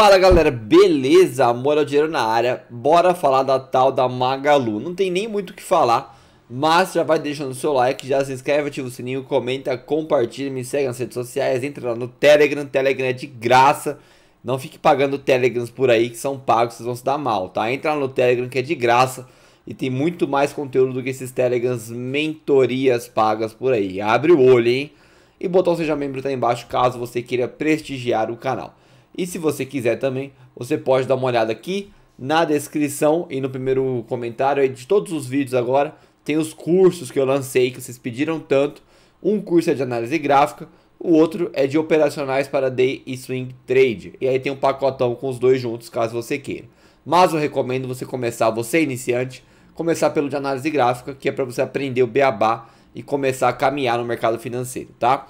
Fala galera, beleza? Amor ao é dinheiro na área. Bora falar da tal da Magalu. Não tem nem muito o que falar, mas já vai deixando o seu like, já se inscreve, ativa o sininho, comenta, compartilha, me segue nas redes sociais, entra lá no Telegram, Telegram é de graça. Não fique pagando Telegrams por aí que são pagos, vocês vão se dar mal, tá? Entra lá no Telegram que é de graça e tem muito mais conteúdo do que esses Telegrams mentorias pagas por aí. Abre o olho, hein? E o botão seja membro tá embaixo caso você queira prestigiar o canal. E se você quiser também, você pode dar uma olhada aqui na descrição e no primeiro comentário de todos os vídeos agora. Tem os cursos que eu lancei, que vocês pediram tanto. Um curso é de análise gráfica, o outro é de operacionais para day e swing trade. E aí tem um pacotão com os dois juntos, caso você queira. Mas eu recomendo você começar, você é iniciante, começar pelo de análise gráfica, que é para você aprender o beabá e começar a caminhar no mercado financeiro, tá?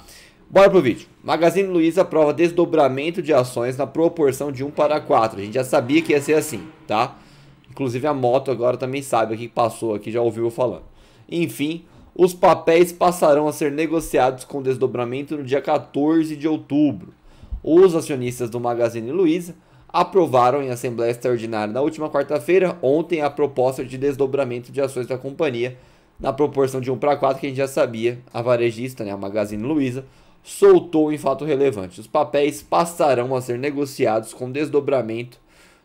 Bora pro vídeo. Magazine Luiza aprova desdobramento de ações na proporção de 1 para 4. A gente já sabia que ia ser assim, tá? Inclusive a moto agora também sabe o que passou aqui, já ouviu falando. Enfim, os papéis passarão a ser negociados com desdobramento no dia 14 de outubro. Os acionistas do Magazine Luiza aprovaram em assembleia extraordinária na última quarta-feira, ontem, a proposta de desdobramento de ações da companhia na proporção de 1 para 4 que a gente já sabia, a varejista, né, a Magazine Luiza, soltou em fato relevante. Os papéis passarão a ser negociados com desdobramento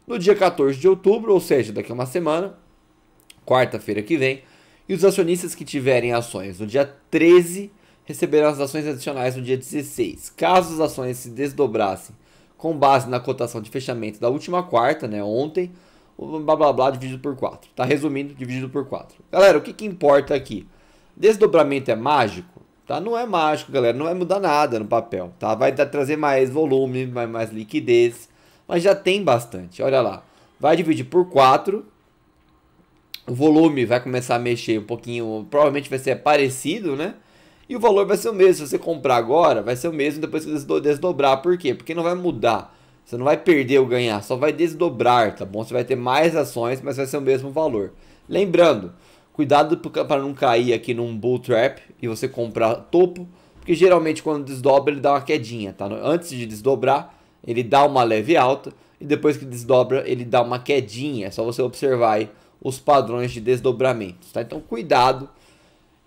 no dia 14 de outubro, ou seja, daqui a uma semana, quarta-feira que vem, e os acionistas que tiverem ações no dia 13 receberão as ações adicionais no dia 16. Caso as ações se desdobrassem com base na cotação de fechamento da última quarta, né, ontem, blá blá blá dividido por 4. Tá resumindo, dividido por 4. Galera, o que, que importa aqui? Desdobramento é mágico? Tá? Não é mágico, galera. Não vai mudar nada no papel. Tá? Vai trazer mais volume, mais liquidez. Mas já tem bastante. Olha lá. Vai dividir por 4. O volume vai começar a mexer um pouquinho. Provavelmente vai ser parecido, né? E o valor vai ser o mesmo. Se você comprar agora, vai ser o mesmo depois que você desdobrar. Por quê? Porque não vai mudar. Você não vai perder ou ganhar, só vai desdobrar, tá bom? Você vai ter mais ações, mas vai ser o mesmo valor. Lembrando, Cuidado para não cair aqui num bull trap e você comprar topo, porque geralmente quando desdobra ele dá uma quedinha, tá? Antes de desdobrar, ele dá uma leve alta e depois que desdobra, ele dá uma quedinha. É só você observar aí os padrões de desdobramentos, tá? Então cuidado,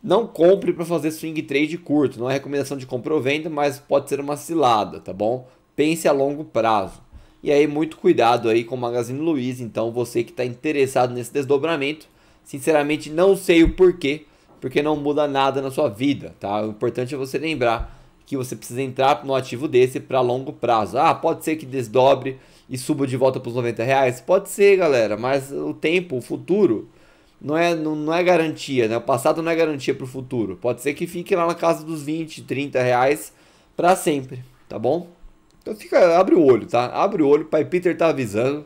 não compre para fazer swing trade curto, não é recomendação de compra ou venda, mas pode ser uma cilada, tá bom? Pense a longo prazo. E aí muito cuidado aí com o Magazine Luiza, então você que está interessado nesse desdobramento, Sinceramente, não sei o porquê, porque não muda nada na sua vida, tá? O importante é você lembrar que você precisa entrar no ativo desse para longo prazo. Ah, pode ser que desdobre e suba de volta para os 90 reais? Pode ser, galera, mas o tempo, o futuro, não é, não, não é garantia, né? O passado não é garantia para o futuro. Pode ser que fique lá na casa dos 20, 30 reais para sempre, tá bom? Então fica, abre o olho, tá? Abre o olho, Pai Peter tá avisando.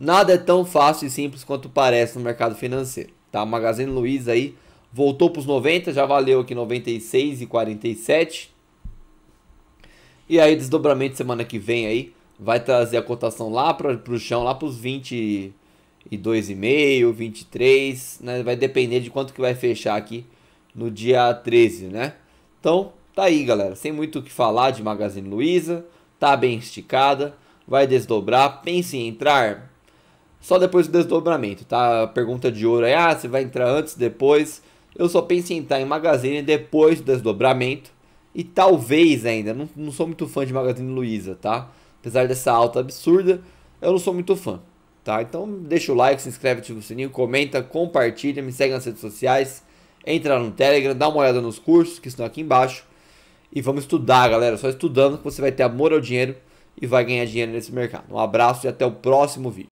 Nada é tão fácil e simples quanto parece no mercado financeiro. Tá? Magazine Luiza aí voltou para os 90, já valeu aqui 96 e 47. E aí desdobramento semana que vem aí vai trazer a cotação lá para o chão, lá para os 22,5, 23, né? Vai depender de quanto que vai fechar aqui no dia 13, né? Então, tá aí, galera. Sem muito o que falar de Magazine Luiza, tá bem esticada, vai desdobrar, pense em entrar, só depois do desdobramento, tá? A pergunta de ouro é: ah, você vai entrar antes, depois? Eu só penso em entrar em Magazine depois do desdobramento. E talvez ainda, não, não sou muito fã de Magazine Luiza, tá? Apesar dessa alta absurda, eu não sou muito fã, tá? Então deixa o like, se inscreve, ativa o sininho, comenta, compartilha, me segue nas redes sociais, entra no Telegram, dá uma olhada nos cursos que estão aqui embaixo. E vamos estudar, galera. Só estudando que você vai ter amor ao dinheiro e vai ganhar dinheiro nesse mercado. Um abraço e até o próximo vídeo.